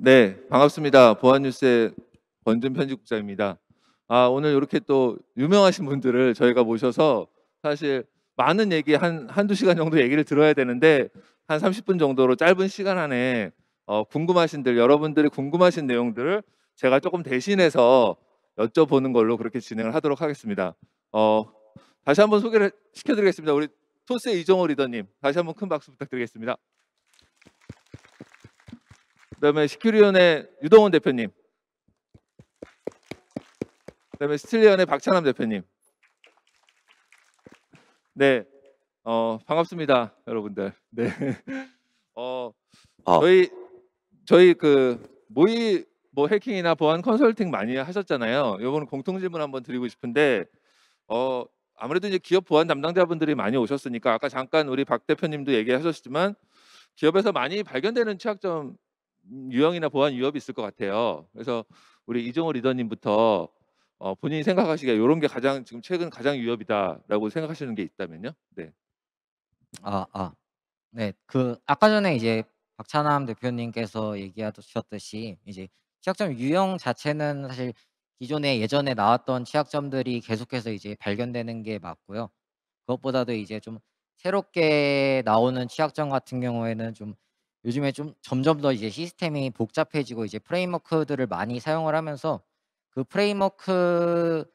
네, 반갑습니다. 보안뉴스의 권준 편집국장입니다. 아, 오늘 이렇게 또 유명하신 분들을 저희가 모셔서 사실 많은 얘기 한, 한두 시간 정도 얘기를 들어야 되는데 한 30분 정도로 짧은 시간 안에 어, 궁금하신들, 여러분들이 궁금하신 내용들을 제가 조금 대신해서 여쭤보는 걸로 그렇게 진행을 하도록 하겠습니다. 어, 다시 한번 소개를 시켜드리겠습니다. 우리 토스의 이정호 리더님, 다시 한번 큰 박수 부탁드리겠습니다. 그다음에 시큐리온의 유동원 대표님. 그다음에 스틸리언의 박찬남 대표님. 네, 어, 반갑습니다, 여러분들. 네, 어, 아. 저희 저희 그 모의 뭐 해킹이나 보안 컨설팅 많이 하셨잖아요. 이번 공통 질문 한번 드리고 싶은데, 어, 아무래도 이제 기업 보안 담당자분들이 많이 오셨으니까 아까 잠깐 우리 박 대표님도 얘기하셨지만 기업에서 많이 발견되는 취약점 유형이나 보안 위협이 있을 것 같아요. 그래서 우리 이종호 리더님부터 어, 본인이 생각하시기에 이런 게 가장 지금 최근 가장 위협이다라고 생각하시는 게 있다면요. 네. 아, 아. 네. 그 아까 전에 이제 박찬남 대표님께서 얘기하셨듯이 이제 취약점 유형 자체는 사실 기존에 예전에 나왔던 취약점들이 계속해서 이제 발견되는 게 맞고요. 그것보다도 이제 좀 새롭게 나오는 취약점 같은 경우에는 좀 요즘에 좀 점점 더 이제 시스템이 복잡해지고 이제 프레임워크들을 많이 사용을 하면서 그 프레임워크들을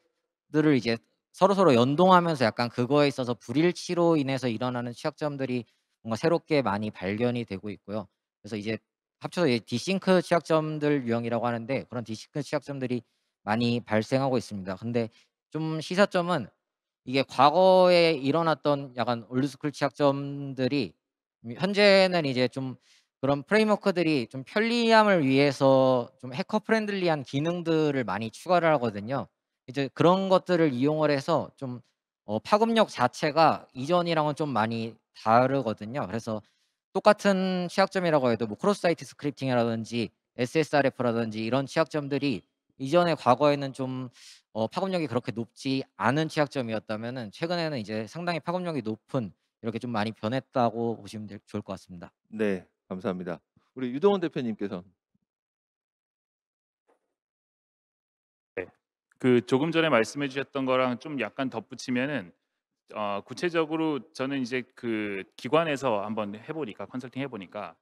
이제 서로서로 연동하면서 약간 그거에 있어서 불일치로 인해서 일어나는 취약점들이 뭔가 새롭게 많이 발견이 되고 있고요. 그래서 이제 합쳐서 이제 디싱크 취약점들 유형이라고 하는데 그런 디싱크 취약점들이 많이 발생하고 있습니다. 근데 좀 시사점은 이게 과거에 일어났던 약간 올드스쿨 취약점들이 음, 현재는 이제 좀 그런 프레임워크들이 좀 편리함을 위해서 좀 해커 프렌들리한 기능들을 많이 추가를 하거든요. 이제 그런 것들을 이용을 해서 좀 어, 파급력 자체가 이전이랑은 좀 많이 다르거든요. 그래서 똑같은 취약점이라고 해도 뭐 크로스 사이트 스크립팅이라든지 SSRF라든지 이런 취약점들이 이전에 과거에는 좀 어, 파급력이 그렇게 높지 않은 취약점이었다면은 최근에는 이제 상당히 파급력이 높은 이렇게 좀 많이 변했다고 보시면 될, 좋을 것 같습니다. 네, 감사합니다. 우리 유동원 대표님께서 네, 그 조금 전에 말씀해 주셨던 거랑 좀 약간 덧붙이면은 어, 구체적으로 저는 이제 그 기관에서 한번 해보니까 컨설팅 해보니까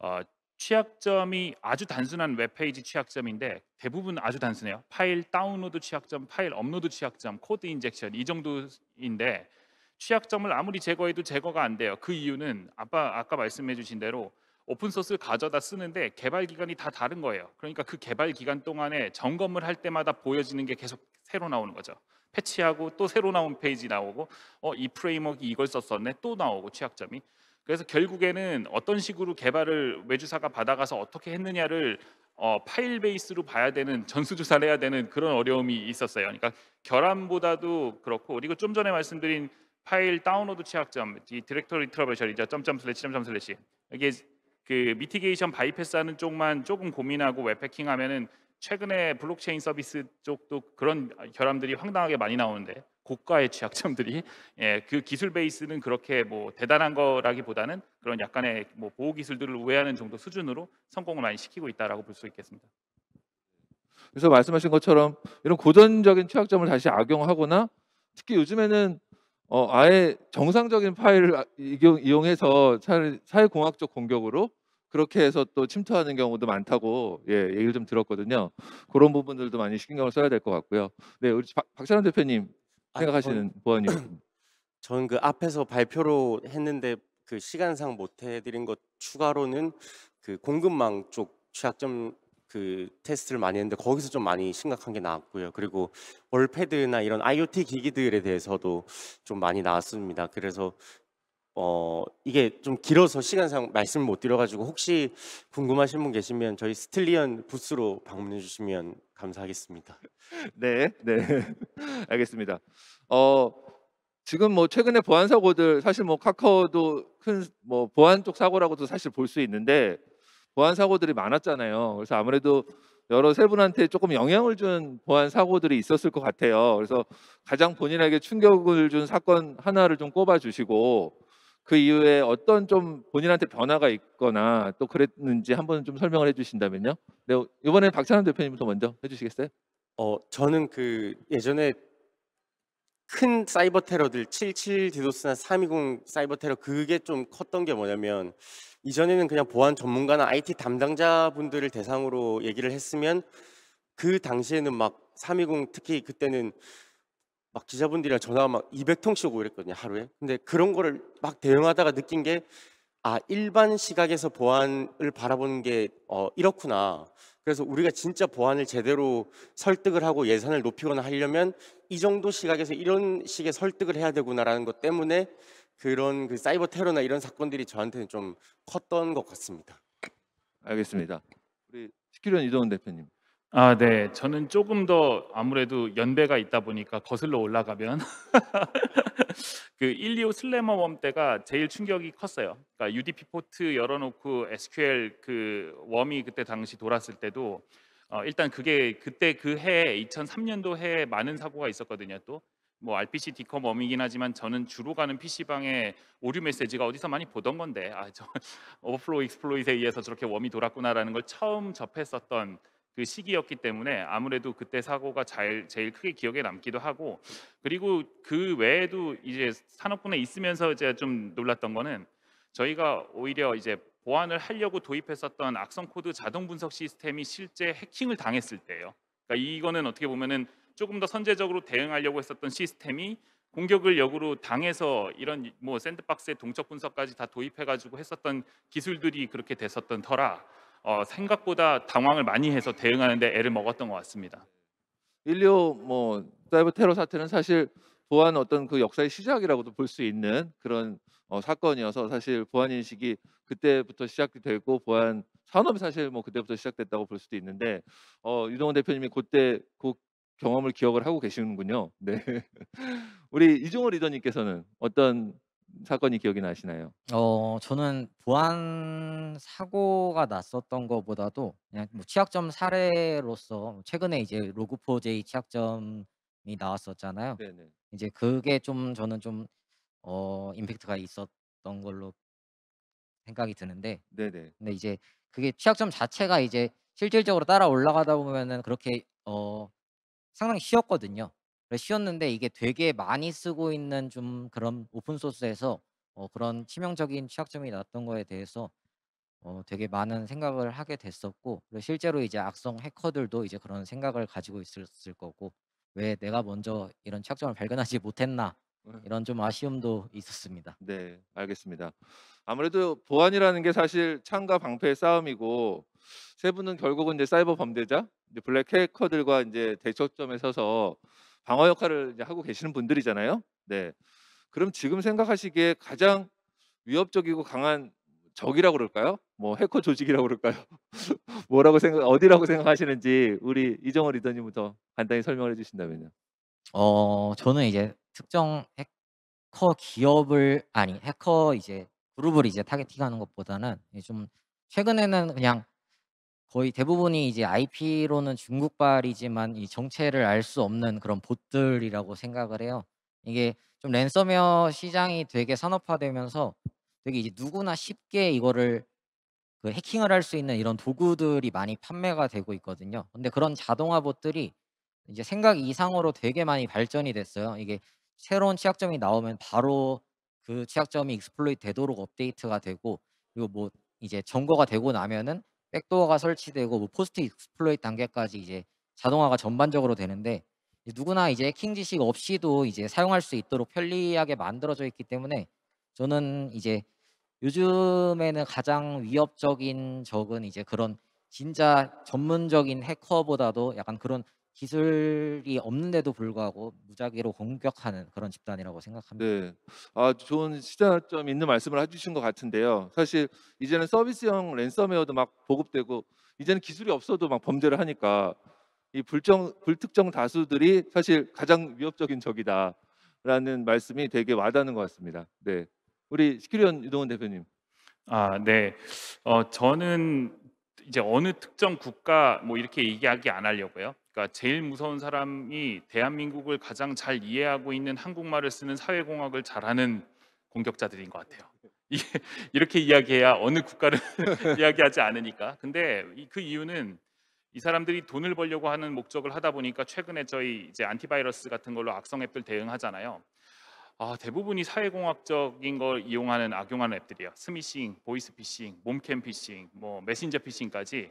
어, 취약점이 아주 단순한 웹페이지 취약점인데 대부분 아주 단순해요. 파일 다운로드 취약점, 파일 업로드 취약점, 코드 인젝션 이 정도인데 취약점을 아무리 제거해도 제거가 안 돼요. 그 이유는 아빠 아까 말씀해 주신 대로 오픈 소스 가져다 쓰는데 개발 기간이 다 다른 거예요. 그러니까 그 개발 기간 동안에 점검을 할 때마다 보여지는 게 계속 새로 나오는 거죠. 패치하고 또 새로 나온 페이지 나오고 어 이 프레임워크 이걸 썼었네 또 나오고 취약점이 그래서 결국에는 어떤 식으로 개발을 외주사가 받아가서 어떻게 했느냐를 어, 파일 베이스로 봐야 되는 전수조사를 해야 되는 그런 어려움이 있었어요. 그러니까 결함보다도 그렇고 그리고 좀 전에 말씀드린 파일 다운로드 취약점, 이디렉터리 트러블 처이죠 점점 슬래시 점점 슬래시. 이게 그 미티게이션 바이패스하는 쪽만 조금 고민하고 웹패킹 하면은 최근에 블록체인 서비스 쪽도 그런 결함들이 황당하게 많이 나오는데 고가의 취약점들이 예, 그 기술 베이스는 그렇게 뭐 대단한 거라기보다는 그런 약간의 뭐 보호 기술들을 우회하는 정도 수준으로 성공을 많이 시키고 있다라고 볼 수 있겠습니다. 그래서 말씀하신 것처럼 이런 고전적인 취약점을 다시 악용하거나 특히 요즘에는 어, 아예 정상적인 파일을 아, 이용, 해서 사회공학적 공격으로 그렇게 해서 또 침투하는 경우도 많다고 예, 얘기를 좀 들었거든요. 그런 부분들도 많이 신경을 써야 될 것 같고요. 네, 우리 박, 찬환 대표님 아, 생각하시는 아, 보안이 저는 그 앞에서 발표로 했는데 그 시간상 못 해드린 것 추가로는 그 공급망 쪽 취약점 그 테스트를 많이 했는데 거기서 좀 많이 심각한 게 나왔고요. 그리고 월패드나 이런 IoT 기기들에 대해서도 좀 많이 나왔습니다. 그래서 어 이게 좀 길어서 시간상 말씀 을못 드려가지고 혹시 궁금하신 분 계시면 저희 스틸리언 부스로 방문해 주시면 감사하겠습니다. 네, 네, 알겠습니다. 어 지금 뭐 최근에 보안 사고들 사실 뭐 카카오도 큰 뭐 보안 쪽 사고라고도 사실 볼 수 있는데 보안 사고들이 많았잖아요. 그래서 아무래도 여러 세 분한테 조금 영향을 준 보안 사고들이 있었을 것 같아요. 그래서 가장 본인에게 충격을 준 사건 하나를 좀 꼽아 주시고 그 이후에 어떤 좀 본인한테 변화가 있거나 또 그랬는지 한번 좀 설명을 해주신다면요. 네, 이번에 박찬환 대표님부터 먼저 해주시겠어요? 어, 저는 그 예전에 큰 사이버 테러들 77 디도스나 320 사이버 테러 그게 좀 컸던 게 뭐냐면 이전에는 그냥 보안 전문가나 IT 담당자분들을 대상으로 얘기를 했으면 그 당시에는 막 320 특히 그때는 막 기자분들이랑 전화 막 200통씩 오고 그랬거든요 하루에 근데 그런 거를 막 대응하다가 느낀 게 아 일반 시각에서 보안을 바라보는 게 어, 이렇구나 그래서 우리가 진짜 보안을 제대로 설득을 하고 예산을 높이거나 하려면 이 정도 시각에서 이런 식의 설득을 해야 되구나라는 것 때문에 그런 그 사이버 테러나 이런 사건들이 저한테는 좀 컸던 것 같습니다. 알겠습니다. 우리 스키련 이동원 대표님. 아, 네. 저는 조금 더 아무래도 연배가 있다 보니까 거슬러 올라가면 그 1, 2호 슬래머 웜 때가 제일 충격이 컸어요. 그러니까 UDP 포트 열어놓고 SQL 그 웜이 그때 당시 돌았을 때도 어, 일단 그게 그때 그 해 2003년도 해에 많은 사고가 있었거든요. 또뭐 RPC 디컴 워 웜이긴 하지만 저는 주로 가는 PC방에 오류 메시지가 어디서 많이 보던 건데 아 저 오버플로우 익스플로잇에 의해서 저렇게 웜이 돌았구나라는 걸 처음 접했었던 그 시기였기 때문에 아무래도 그때 사고가 잘, 제일 크게 기억에 남기도 하고 그리고 그 외에도 이제 산업군에 있으면서 제가 좀 놀랐던 거는 저희가 오히려 이제 보안을 하려고 도입했었던 악성 코드 자동 분석 시스템이 실제 해킹을 당했을 때예요. 그러니까 이거는 어떻게 보면은 조금 더 선제적으로 대응하려고 했었던 시스템이 공격을 역으로 당해서 이런 뭐 샌드박스의 동적 분석까지 다 도입해가지고 했었던 기술들이 그렇게 됐었던 터라 어, 생각보다 당황을 많이 해서 대응하는데 애를 먹었던 것 같습니다. 1류뭐 사이버 테러 사태는 사실 보안 어떤 그 역사의 시작이라고도 볼 수 있는 그런 어, 사건이어서 사실 보안 인식이 그때부터 시작이 되고 보안 산업이 사실 뭐 그때부터 시작됐다고 볼 수도 있는데 어, 유동원 대표님이 그때 그 경험을 기억을 하고 계시는군요. 네. 우리 이종호 리더님께서는 어떤 사건이 기억이 나시나요? 어, 저는 보안 사고가 났었던 것보다도 그냥 뭐 취약점 사례로서 뭐 최근에 이제 로그4j 취약점이 나왔었잖아요. 네네. 이제 그게 좀 저는 좀 어, 임팩트가 있었던 걸로 생각이 드는데 네네. 근데 이제 그게 취약점 자체가 이제 실질적으로 따라 올라가다 보면은 그렇게 어 상당히 쉬웠거든요. 쉬웠는데 이게 되게 많이 쓰고 있는 좀 그런 오픈 소스에서 어, 그런 치명적인 취약점이 났던 거에 대해서 어, 되게 많은 생각을 하게 됐었고 그리고 실제로 이제 악성 해커들도 이제 그런 생각을 가지고 있었을 거고 왜 내가 먼저 이런 취약점을 발견하지 못했나 네. 이런 좀 아쉬움도 있었습니다. 네, 알겠습니다. 아무래도 보안이라는 게 사실 창과 방패의 싸움이고 세 분은 결국은 이제 사이버 범죄자, 이제 블랙 해커들과 이제 대처점에 서서 방어 역할을 이제 하고 계시는 분들이잖아요. 네. 그럼 지금 생각하시기에 가장 위협적이고 강한 적이라고 그럴까요? 뭐 해커 조직이라고 그럴까요? 뭐라고 생각 어디라고 생각하시는지 우리 이정원 리더님부터 간단히 설명을 해 주신다면요. 어 저는 이제 특정 해커 기업을 아니 해커 이제 그룹을 이제 타겟팅하는 것보다는 이좀 최근에는 그냥 거의 대부분이 이제 IP로는 중국발이지만 이 정체를 알 수 없는 그런 봇들이라고 생각을 해요. 이게 좀 랜섬웨어 시장이 되게 산업화되면서 되게 이제 누구나 쉽게 이거를 그 해킹을 할 수 있는 이런 도구들이 많이 판매가 되고 있거든요. 근데 그런 자동화 봇들이 이제 생각 이상으로 되게 많이 발전이 됐어요. 이게 새로운 취약점이 나오면 바로 그 취약점이 익스플로이 되도록 업데이트가 되고 그리고 뭐 이제 점거가 되고 나면은 백도어가 설치되고 뭐 포스트 익스플로이 단계까지 이제 자동화가 전반적으로 되는데 누구나 이제 해킹 지식 없이도 이제 사용할 수 있도록 편리하게 만들어져 있기 때문에 저는 이제 요즘에는 가장 위협적인 적은 이제 그런 진짜 전문적인 해커보다도 약간 그런 기술이 없는데도 불구하고 무작위로 공격하는 그런 집단이라고 생각합니다. 네, 아 좋은 시사점 있는 말씀을 해주신 것 같은데요. 사실 이제는 서비스형 랜섬웨어도 막 보급되고 이제는 기술이 없어도 막 범죄를 하니까 이 불정 불특정 다수들이 사실 가장 위협적인 적이다라는 말씀이 되게 와닿는 것 같습니다. 네, 우리 시큐리언 유동원 대표님. 아 네, 어 저는 이제 어느 특정 국가 뭐 이렇게 얘기기안 하려고요. 그러니까 제일 무서운 사람이 대한민국을 가장 잘 이해하고 있는 한국말을 쓰는 사회공학을 잘하는 공격자들인 것 같아요. 이렇게 이야기해야 어느 국가를 이야기하지 않으니까. 근데 그 이유는 이 사람들이 돈을 벌려고 하는 목적을 하다 보니까 최근에 저희 이제 안티바이러스 같은 걸로 악성 앱들 대응하잖아요. 아, 대부분이 사회공학적인 걸 이용하는 악용하는 앱들이에요. 스미싱, 보이스피싱, 몸캠 피싱, 뭐 메신저 피싱까지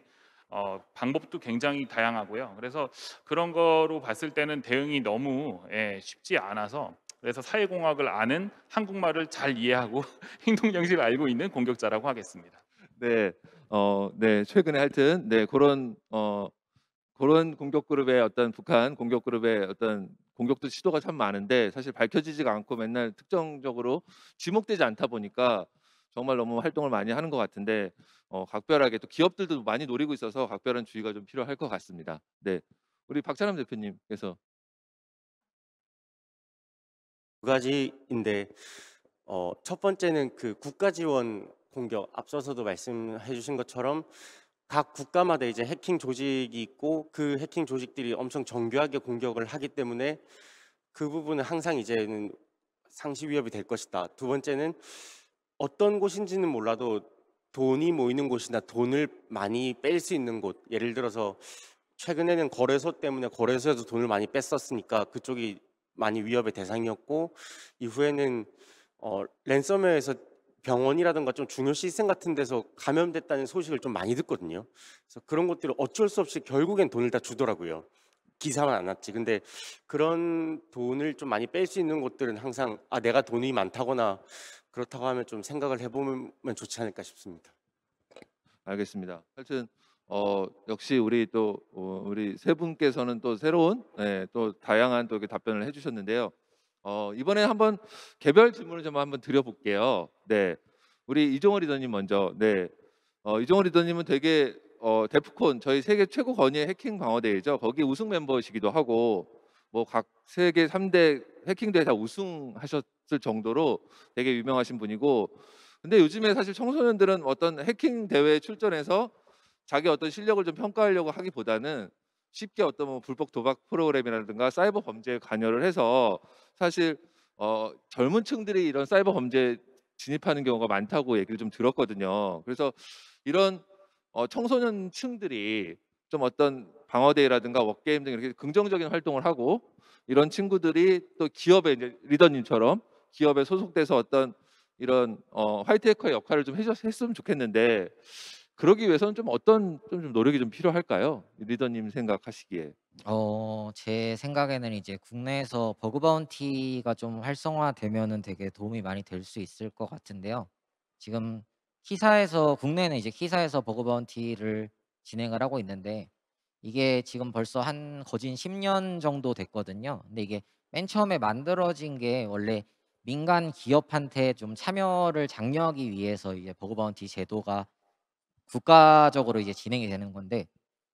어, 방법도 굉장히 다양하고요. 그래서 그런 거로 봤을 때는 대응이 너무 예, 쉽지 않아서 그래서 사회공학을 아는 한국말을 잘 이해하고 행동 정식을 알고 있는 공격자라고 하겠습니다. 네, 어, 네 최근에 하여튼 네 그런 어 그런 공격 그룹의 어떤 북한 공격 그룹의 어떤 공격도 시도가 참 많은데 사실 밝혀지지가 않고 맨날 특정적으로 주목되지 않다 보니까 정말 너무 활동을 많이 하는 것 같은데 어, 각별하게 또 기업들도 많이 노리고 있어서 각별한 주의가 좀 필요할 것 같습니다. 네, 우리 박찬남 대표님께서 두 가지인데 어, 첫 번째는 그 국가 지원 공격 앞서서도 말씀해주신 것처럼 각 국가마다 이제 해킹 조직이 있고 그 해킹 조직들이 엄청 정교하게 공격을 하기 때문에 그 부분은 항상 이제는 상시 위협이 될 것이다. 두 번째는 어떤 곳인지는 몰라도 돈이 모이는 곳이나 돈을 많이 뺄 수 있는 곳 예를 들어서 최근에는 거래소 때문에 거래소에서 돈을 많이 뺐었으니까 그쪽이 많이 위협의 대상이었고 이후에는 어, 랜섬웨어에서 병원이라든가 좀 중요 시스템 같은 데서 감염됐다는 소식을 좀 많이 듣거든요. 그래서 그런 것들을 어쩔 수 없이 결국엔 돈을 다 주더라고요. 기사만 안 났지. 근데 그런 돈을 좀 많이 뺄 수 있는 곳들은 항상 아 내가 돈이 많다거나 그렇다고 하면 좀 생각을 해보면 좋지 않을까 싶습니다. 알겠습니다. 하여튼 어, 역시 우리 또 어, 우리 세 분께서는 또 새로운 예, 또 다양한 또 답변을 해주셨는데요. 어, 이번에 한번 개별 질문을 좀 한번 드려볼게요. 네, 우리 이종월 리더님 먼저. 네, 어, 이종월 리더님은 되게 어, 데프콘 저희 세계 최고 권위의 해킹 방어 대회죠. 거기 우승 멤버시기도 하고 뭐 각 세계 3대 해킹 대회 다 우승하셨. 정도로 되게 유명하신 분이고 근데 요즘에 사실 청소년들은 어떤 해킹 대회에 출전해서 자기 어떤 실력을 좀 평가하려고 하기보다는 쉽게 어떤 뭐 불법 도박 프로그램이라든가 사이버 범죄에 관여를 해서 사실 어, 젊은 층들이 이런 사이버 범죄에 진입하는 경우가 많다고 얘기를 좀 들었거든요. 그래서 이런 어, 청소년층들이 좀 어떤 방어대회라든가 워게임 등 이렇게 긍정적인 활동을 하고 이런 친구들이 또 기업의 이제 리더님처럼 기업에 소속돼서 어떤 이런 어, 화이트해커의 역할을 좀 해줬으면 좋겠는데 그러기 위해서는 좀 어떤 좀, 좀 노력이 좀 필요할까요? 리더님 생각하시기에. 어, 제 생각에는 이제 국내에서 버그 바운티가 좀 활성화되면은 되게 도움이 많이 될 수 있을 것 같은데요. 지금 키사에서 국내는 이제 키사에서 버그 바운티를 진행을 하고 있는데 이게 지금 벌써 한 거진 10년 정도 됐거든요. 근데 이게 맨 처음에 만들어진 게 원래 민간 기업한테 좀 참여를 장려하기 위해서 이제 버그바운티 제도가 국가적으로 이제 진행이 되는 건데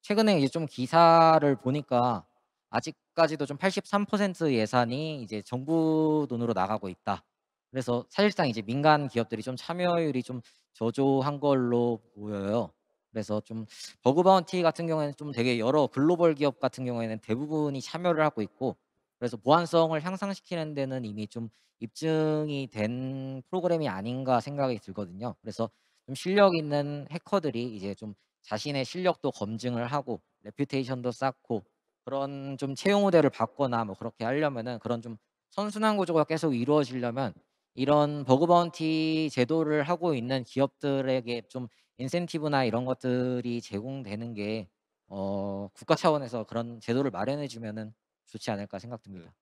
최근에 이제 좀 기사를 보니까 아직까지도 좀 83% 예산이 이제 정부 돈으로 나가고 있다. 그래서 사실상 이제 민간 기업들이 좀 참여율이 좀 저조한 걸로 보여요. 그래서 좀 버그 바운티 같은 경우에는 좀 되게 여러 글로벌 기업 같은 경우에는 대부분이 참여를 하고 있고 그래서 보안성을 향상시키는 데는 이미 좀 입증이 된 프로그램이 아닌가 생각이 들거든요. 그래서 좀 실력 있는 해커들이 이제 좀 자신의 실력도 검증을 하고 레퓨테이션도 쌓고 그런 좀 채용 모대를 받거나 뭐 그렇게 하려면은 그런 좀 선순환 구조가 계속 이루어지려면 이런 버그 바운티 제도를 하고 있는 기업들에게 좀 인센티브나 이런 것들이 제공되는 게 어, 국가 차원에서 그런 제도를 마련해 주면은 좋지 않을까 생각됩니다.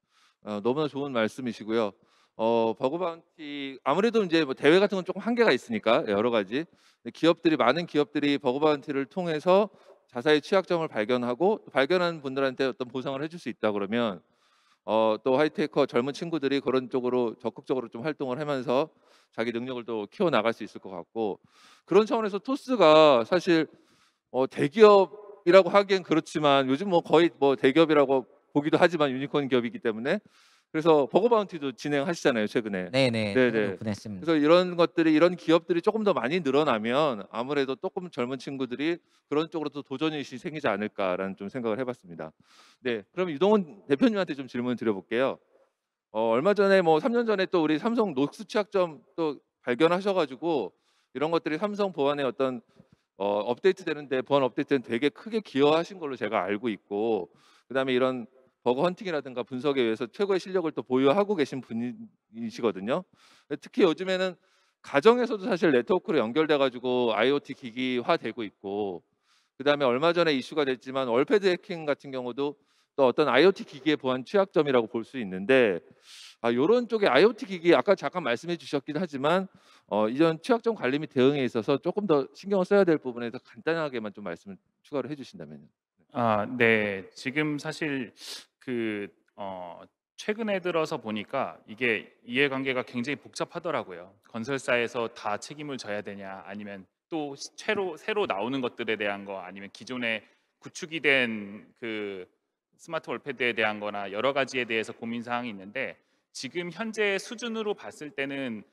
네. 어, 너무나 좋은 말씀이시고요. 어, 버그 바운티 아무래도 이제 뭐 대회 같은 건 조금 한계가 있으니까 예, 여러 가지 기업들이 많은 기업들이 버그 바운티를 통해서 자사의 취약점을 발견하고 발견한 분들한테 어떤 보상을 해줄 수 있다 그러면 어, 또 하이테크 젊은 친구들이 그런 쪽으로 적극적으로 좀 활동을 하면서 자기 능력을 또 키워 나갈 수 있을 것 같고 그런 차원에서 토스가 사실 어, 대기업이라고 하기엔 그렇지만 요즘 뭐 거의 뭐 대기업이라고 보기도 하지만 유니콘 기업이기 때문에 그래서 버거 바운티도 진행하시잖아요 최근에. 네네. 네네. 보냈습니다. 그래서 이런 것들이 이런 기업들이 조금 더 많이 늘어나면 아무래도 조금 젊은 친구들이 그런 쪽으로 또도전이 생기지 않을까라는 좀 생각을 해봤습니다. 네, 그럼 유동훈 대표님한테 좀 질문 을 드려볼게요. 어, 얼마 전에 뭐 3년 전에 또 우리 삼성 녹수 취약점 또 발견하셔가지고 이런 것들이 삼성 보안의 어떤 어, 업데이트 되는데 보안 업데이트는 되게 크게 기여하신 걸로 제가 알고 있고 그다음에 이런 버거 헌팅이라든가 분석에 의해서 최고의 실력을 또 보유하고 계신 분이시거든요. 특히 요즘에는 가정에서도 사실 네트워크로 연결돼 가지고 IoT 기기화 되고 있고 그다음에 얼마 전에 이슈가 됐지만 월패드 해킹 같은 경우도 또 어떤 IoT 기기의 보안 취약점이라고 볼 수 있는데 아 요런 쪽에 IoT 기기 아까 잠깐 말씀해 주셨긴 하지만 어 이전 취약점 관리 및 대응에 있어서 조금 더 신경을 써야 될 부분에서 간단하게만 좀 말씀을 추가를 해 주신다면요. 아, 네. 지금 사실 그 어, 최근에 들어서 보니까 이게 이해관계가 굉장히 복잡하더라고요. 건설사에서 다 책임을 져야 되냐, 아니면 또 새로 새로 나오는 것들에 대한 거, 아니면 기존에 구축이 된 그 스마트 월패드에 대한거나 여러 가지에 대해서 고민 사항이 있는데 지금 현재 수준으로 봤을 때는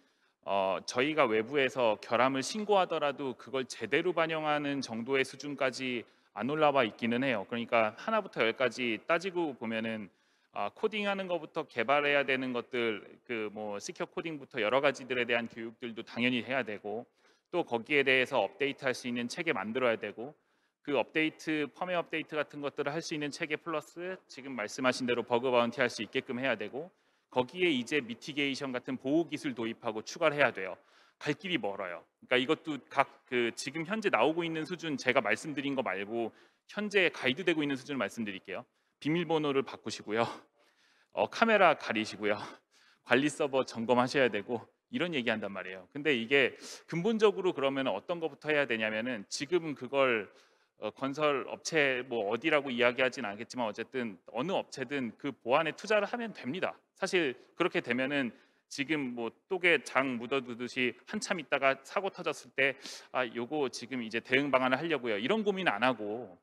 어, 저희가 외부에서 결함을 신고하더라도 그걸 제대로 반영하는 정도의 수준까지 안 올라와 있기는 해요. 그러니까 하나부터 열까지 따지고 보면은 아, 코딩하는 것부터 개발해야 되는 것들 그뭐시어 코딩부터 여러 가지들에 대한 교육들도 당연히 해야 되고 또 거기에 대해서 업데이트할 수 있는 체계 만들어야 되고 그 업데이트 펌웨어 업데이트 같은 것들을 할 수 있는 체계 플러스 지금 말씀하신 대로 버그 바운티 할 수 있게끔 해야 되고 거기에 이제 미티게이션 같은 보호 기술 도입하고 추가를 해야 돼요. 갈 길이 멀어요. 그러니까 이것도 각 그 지금 현재 나오고 있는 수준 제가 말씀드린 거 말고 현재 가이드되고 있는 수준을 말씀드릴게요. 비밀번호를 바꾸시고요. 어, 카메라 가리시고요. 관리 서버 점검하셔야 되고 이런 얘기한단 말이에요. 근데 이게 근본적으로 그러면 어떤 것부터 해야 되냐면은 지금 그걸 어, 건설 업체 뭐 어디라고 이야기하진 않겠지만 어쨌든 어느 업체든 그 보안에 투자를 하면 됩니다. 사실 그렇게 되면은 지금 뭐 똑에 장 묻어두듯이 한참 있다가 사고 터졌을 때아 요거 지금 이제 대응 방안을 하려고요. 이런 고민 안 하고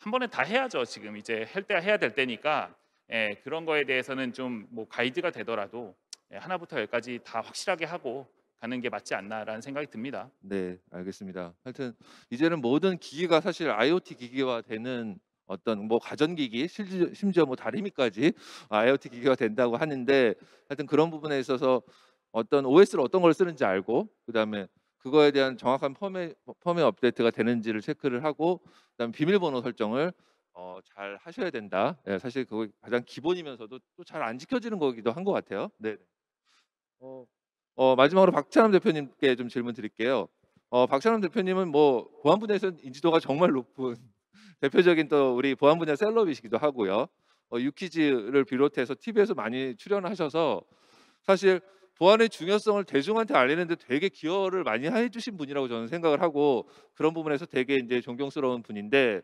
한 번에 다 해야죠. 지금 이제 할 때 해야 될 때니까 예, 그런 거에 대해서는 좀 뭐 가이드가 되더라도 예, 하나부터 열까지 다 확실하게 하고 가는 게 맞지 않나라는 생각이 듭니다. 네, 알겠습니다. 하여튼 이제는 모든 기기가 사실 IoT 기기화 되는 어떤 뭐 가전기기 실지, 심지어 뭐 다리미까지 IoT 기기가 된다고 하는데 하여튼 그런 부분에 있어서 어떤 OS를 어떤 걸 쓰는지 알고 그다음에 그거에 대한 정확한 펌웨 펌웨 업데이트가 되는지를 체크를 하고 그다음 비밀번호 설정을 어, 잘 하셔야 된다. 네, 사실 그거 가장 기본이면서도 또 잘 안 지켜지는 거기도 한 것 같아요. 네. 어, 어, 마지막으로 박찬남 대표님께 좀 질문 드릴게요. 어, 박찬남 대표님은 뭐 보안 분야에서 인지도가 정말 높은 대표적인 또 우리 보안 분야 셀럽이시기도 하고요. 어, 유키즈를 비롯해서 TV에서 많이 출연하셔서 사실 보안의 중요성을 대중한테 알리는데 되게 기여를 많이 해주신 분이라고 저는 생각을 하고 그런 부분에서 되게 이제 존경스러운 분인데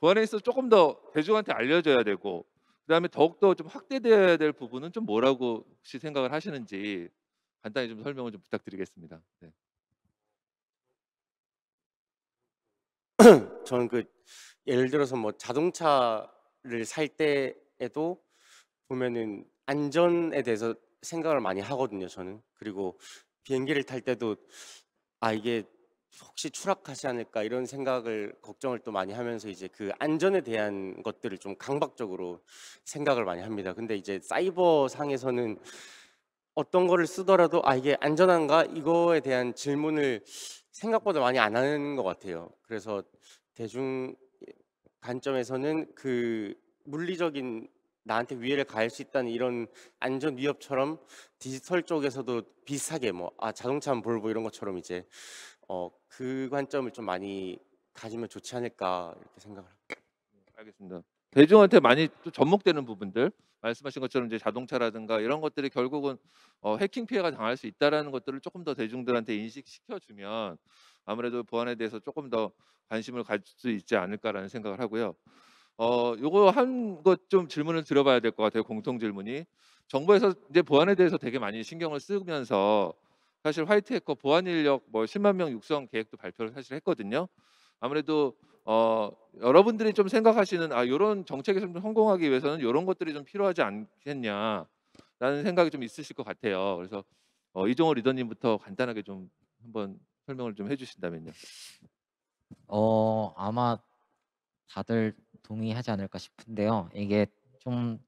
보안에 있어서 조금 더 대중한테 알려져야 되고 그다음에 더욱더 좀 확대돼야 될 부분은 좀 뭐라고 혹시 생각을 하시는지 간단히 좀 설명을 좀 부탁드리겠습니다. 네. 저는 그 예를 들어서 뭐 자동차를 살 때에도 보면은 안전에 대해서 생각을 많이 하거든요. 저는 그리고 비행기를 탈 때도 아 이게 혹시 추락하지 않을까 이런 생각을 걱정을 또 많이 하면서 이제 그 안전에 대한 것들을 좀 강박적으로 생각을 많이 합니다. 근데 이제 사이버 상에서는 어떤 거를 쓰더라도 아 이게 안전한가 이거에 대한 질문을 생각보다 많이 안 하는 것 같아요. 그래서 대중 관점에서는 그 물리적인 나한테 위해를 가할 수 있다는 이런 안전 위협처럼 디지털 쪽에서도 비슷하게 뭐 아 자동차 한 볼보 이런 것처럼 이제 어그 관점을 좀 많이 가지면 좋지 않을까 이렇게 생각을 합니다. 네, 알겠습니다. 대중한테 많이 또 접목되는 부분들 말씀하신 것처럼 이제 자동차라든가 이런 것들이 결국은 어, 해킹 피해가 당할 수 있다라는 것들을 조금 더 대중들한테 인식시켜 주면 아무래도 보안에 대해서 조금 더 관심을 가질 수 있지 않을까라는 생각을 하고요. 어, 요거 한 것 좀 질문을 들어봐야될 것 같아요. 공통 질문이 정부에서 이제 보안에 대해서 되게 많이 신경을 쓰면서 사실 화이트 해커 보안 인력 뭐 10만 명 육성 계획도 발표를 사실 했거든요. 아무래도 어, 여러분들이 좀 생각하시는 아 이런 정책에서 좀 성공하기 위해서는 이런 것들이 좀 필요하지 않겠냐라는 생각이 좀 있으실 것 같아요. 그래서 어, 이종호 리더님부터 간단하게 좀 한번 설명을 좀 해주신다면요. 어 아마 다들 동의하지 않을까 싶은데요. 이게 좀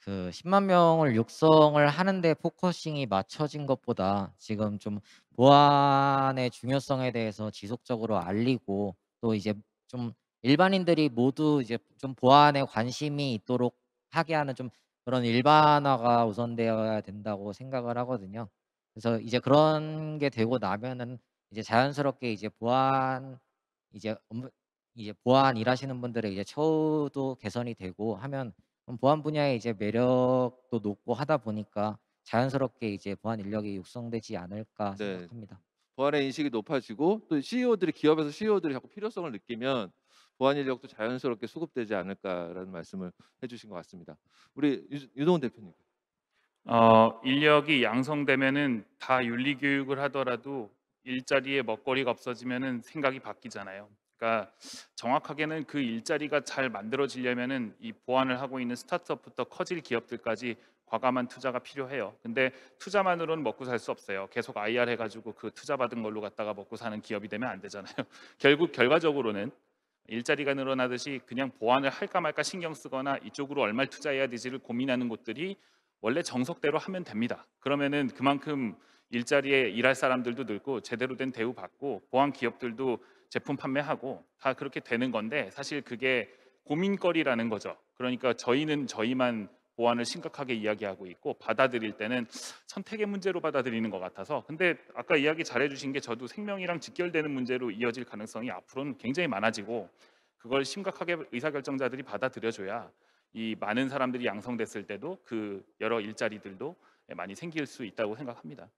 그 10만 명을 육성을 하는데 포커싱이 맞춰진 것보다 지금 좀 보안의 중요성에 대해서 지속적으로 알리고 또 이제 좀 일반인들이 모두 이제 좀 보안에 관심이 있도록 하게 하는 좀 그런 일반화가 우선되어야 된다고 생각을 하거든요. 그래서 이제 그런 게 되고 나면은 이제 자연스럽게 이제 보안 이제 업무 이제 보안 일하시는 분들의 이제 처우도 개선이 되고 하면 보안 분야의 이제 매력도 높고 하다 보니까 자연스럽게 이제 보안 인력이 육성되지 않을까 네. 생각합니다. 보안의 인식이 높아지고 또 CEO들이 기업에서 CEO들이 자꾸 필요성을 느끼면 보안 인력도 자연스럽게 수급되지 않을까라는 말씀을 해주신 것 같습니다. 우리 유동훈 대표님. 어, 인력이 양성되면은 다 윤리 교육을 하더라도 일자리에 먹거리가 없어지면은 생각이 바뀌잖아요. 그러니까 정확하게는 그 일자리가 잘 만들어지려면은 이보안을 하고 있는 스타트업부터 커질 기업들까지 과감한 투자가 필요해요. 근데 투자만으로는 먹고 살 수 없어요. 계속 IR 해가지고 그 투자 받은 걸로 갖다가 먹고 사는 기업이 되면 안 되잖아요. 결국 결과적으로는 일자리가 늘어나듯이 그냥 보안을 할까 말까 신경 쓰거나 이쪽으로 얼마 투자해야 되지를 고민하는 곳들이 원래 정석대로 하면 됩니다. 그러면은 그만큼 일자리에 일할 사람들도 늘고 제대로 된 대우 받고 보안 기업들도 제품 판매하고 다 그렇게 되는 건데 사실 그게 고민거리라는 거죠. 그러니까 저희는 저희만 보안을 심각하게 이야기하고 있고 받아들일 때는 선택의 문제로 받아들이는 것 같아서 근데 아까 이야기 잘해주신 게 저도 생명이랑 직결되는 문제로 이어질 가능성이 앞으로는 굉장히 많아지고 그걸 심각하게 의사결정자들이 받아들여줘야 이 많은 사람들이 양성됐을 때도 그 여러 일자리들도 많이 생길 수 있다고 생각합니다.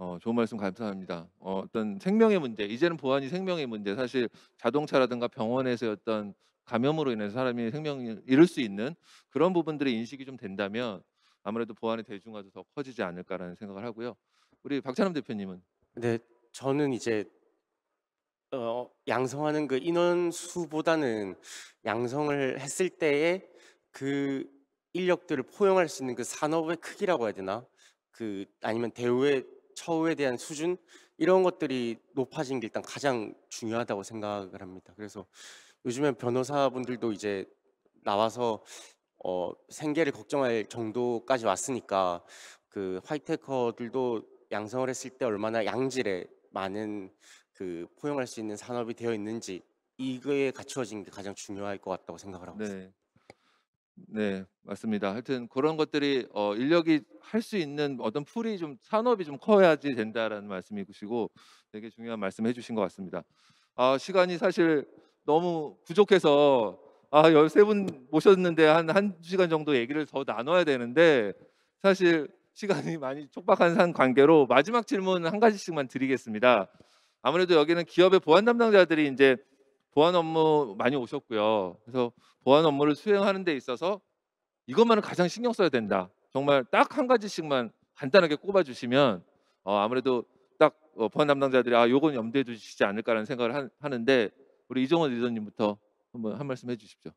어, 좋은 말씀 감사합니다. 어, 어떤 생명의 문제, 이제는 보안이 생명의 문제. 사실 자동차라든가 병원에서 어떤 감염으로 인해서 사람이 생명을 잃을 수 있는 그런 부분들의 인식이 좀 된다면 아무래도 보안의 대중화도 더 커지지 않을까라는 생각을 하고요. 우리 박찬남 대표님은 네, 저는 이제 어, 양성하는 그 인원 수보다는 양성을 했을 때에 그 인력들을 포용할 수 있는 그 산업의 크기라고 해야 되나? 그 아니면 대우의 처우에 대한 수준 이런 것들이 높아진 게 일단 가장 중요하다고 생각을 합니다. 그래서 요즘엔 변호사분들도 이제 나와서 어, 생계를 걱정할 정도까지 왔으니까 그 화이테커들도 양성을 했을 때 얼마나 양질의 많은 그 포용할 수 있는 산업이 되어 있는지 이거에 갖추어진 게 가장 중요할 것 같다고 생각을 하고 네. 있습니다. 네, 맞습니다. 하여튼 그런 것들이 어, 인력이 할 수 있는 어떤 풀이 좀 산업이 좀 커야지 된다라는 말씀이시고 되게 중요한 말씀해 주신 것 같습니다. 아, 시간이 사실 너무 부족해서 아, 13분 모셨는데 한 한시간 정도 얘기를 더 나눠야 되는데 사실 시간이 많이 촉박한 산 관계로 마지막 질문 한 가지씩만 드리겠습니다. 아무래도 여기는 기업의 보안 담당자들이 이제 보안 업무 많이 오셨고요. 그래서 보안 업무를 수행하는 데 있어서 이것만은 가장 신경 써야 된다. 정말 딱 한 가지씩만 간단하게 꼽아 주시면 어, 아무래도 딱 어, 보안 담당자들이 아 요건 염두에 두시지 않을까라는 생각을 하, 하는데 우리 이종원 리더님부터 한번 한 말씀 해주십시오.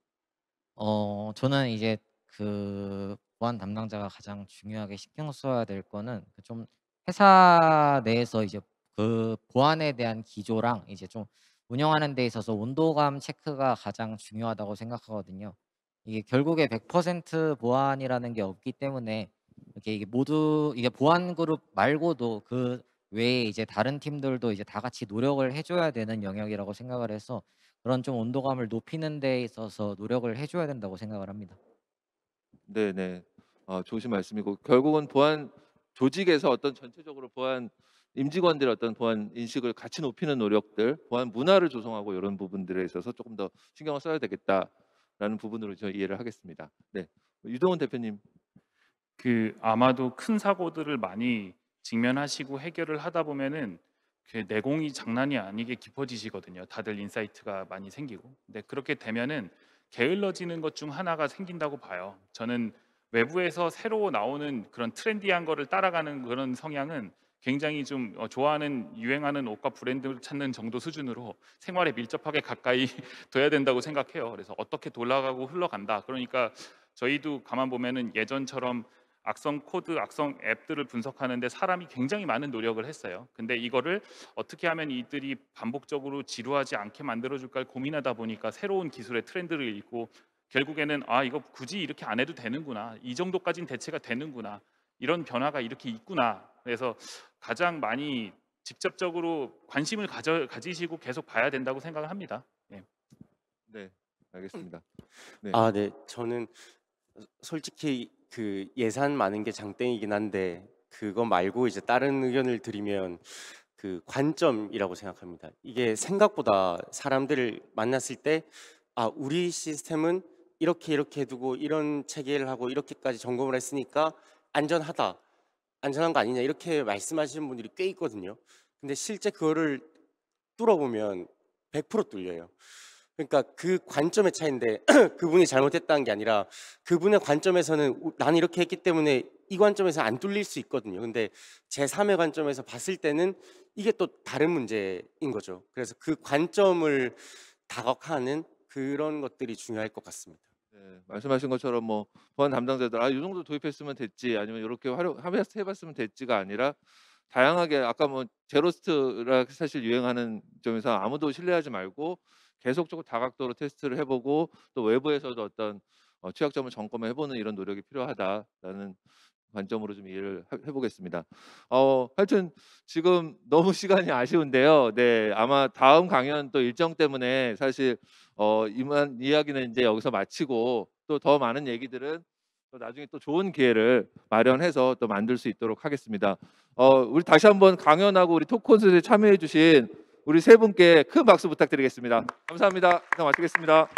어 저는 이제 그 보안 담당자가 가장 중요하게 신경 써야 될 거는 그 좀 회사 내에서 이제 그 보안에 대한 기조랑 이제 좀 운영하는 데 있어서 온도감 체크가 가장 중요하다고 생각하거든요. 이게 결국에 100% 보안이라는 게 없기 때문에 이렇게 이게 모두 이게 보안 그룹 말고도 그 외에 이제 다른 팀들도 이제 다 같이 노력을 해줘야 되는 영역이라고 생각을 해서 그런 좀 온도감을 높이는 데 있어서 노력을 해줘야 된다고 생각을 합니다. 네네. 아, 좋으 말씀이고 결국은 보안 조직에서 어떤 전체적으로 보안 임직원들의 어떤 보안 인식을 같이 높이는 노력들, 보안 문화를 조성하고 이런 부분들에 있어서 조금 더 신경을 써야 되겠다라는 부분으로 저 이해를 하겠습니다. 네, 유동훈 대표님. 그 아마도 큰 사고들을 많이 직면하시고 해결을 하다 보면은 그 내공이 장난이 아니게 깊어지시거든요. 다들 인사이트가 많이 생기고. 근데 그렇게 되면은 게을러지는 것 중 하나가 생긴다고 봐요. 저는 외부에서 새로 나오는 그런 트렌디한 거를 따라가는 그런 성향은 굉장히 좀 어, 좋아하는 유행하는 옷과 브랜드를 찾는 정도 수준으로 생활에 밀접하게 가까이 둬야 된다고 생각해요. 그래서 어떻게 돌아가고 흘러간다. 그러니까 저희도 가만 보면은 예전처럼 악성 코드, 악성 앱들을 분석하는데 사람이 굉장히 많은 노력을 했어요. 근데 이거를 어떻게 하면 이들이 반복적으로 지루하지 않게 만들어 줄까를 고민하다 보니까 새로운 기술의 트렌드를 읽고 결국에는 아 이거 굳이 이렇게 안 해도 되는구나. 이정도까진 대체가 되는구나. 이런 변화가 이렇게 있구나. 그래서 가장 많이 직접적으로 관심을 가져, 가지시고 계속 봐야 된다고 생각을 합니다. 네, 네 알겠습니다. 네. 아, 네, 저는 솔직히 그 예산 많은 게 장땡이긴 한데 그거 말고 이제 다른 의견을 드리면 그 관점이라고 생각합니다. 이게 생각보다 사람들을 만났을 때 아, 우리 시스템은 이렇게 이렇게 해두고 이런 체계를 하고 이렇게까지 점검을 했으니까 안전하다. 안전한 거 아니냐 이렇게 말씀하시는 분들이 꽤 있거든요. 근데 실제 그거를 뚫어보면 100% 뚫려요. 그러니까 그 관점의 차이인데 그분이 잘못했다는 게 아니라 그분의 관점에서는 난 이렇게 했기 때문에 이 관점에서 안 뚫릴 수 있거든요. 근데 제3의 관점에서 봤을 때는 이게 또 다른 문제인 거죠. 그래서 그 관점을 다각화하는 그런 것들이 중요할 것 같습니다. 네, 말씀하신 것처럼 뭐 보안 담당자들 아, 이 정도 도입했으면 됐지 아니면 이렇게 활용 해봤- 으면 됐지가 아니라 다양하게 아까 뭐 제로스트라 사실 유행하는 점에서 아무도 신뢰하지 말고 계속적으로 다각도로 테스트를 해보고 또 외부에서도 어떤 어, 취약점을 점검해 보는 이런 노력이 필요하다라는 관점으로 좀 이해를 해보겠습니다. 어, 하여튼 지금 너무 시간이 아쉬운데요. 네, 아마 다음 강연 또 일정 때문에 사실 어, 이만 이야기는 이제 여기서 마치고 또 더 많은 얘기들은 또 나중에 또 좋은 기회를 마련해서 또 만들 수 있도록 하겠습니다. 어, 우리 다시 한번 강연하고 우리 토크 콘서트에 참여해 주신 우리 세 분께 큰 박수 부탁드리겠습니다. 감사합니다. 마치겠습니다.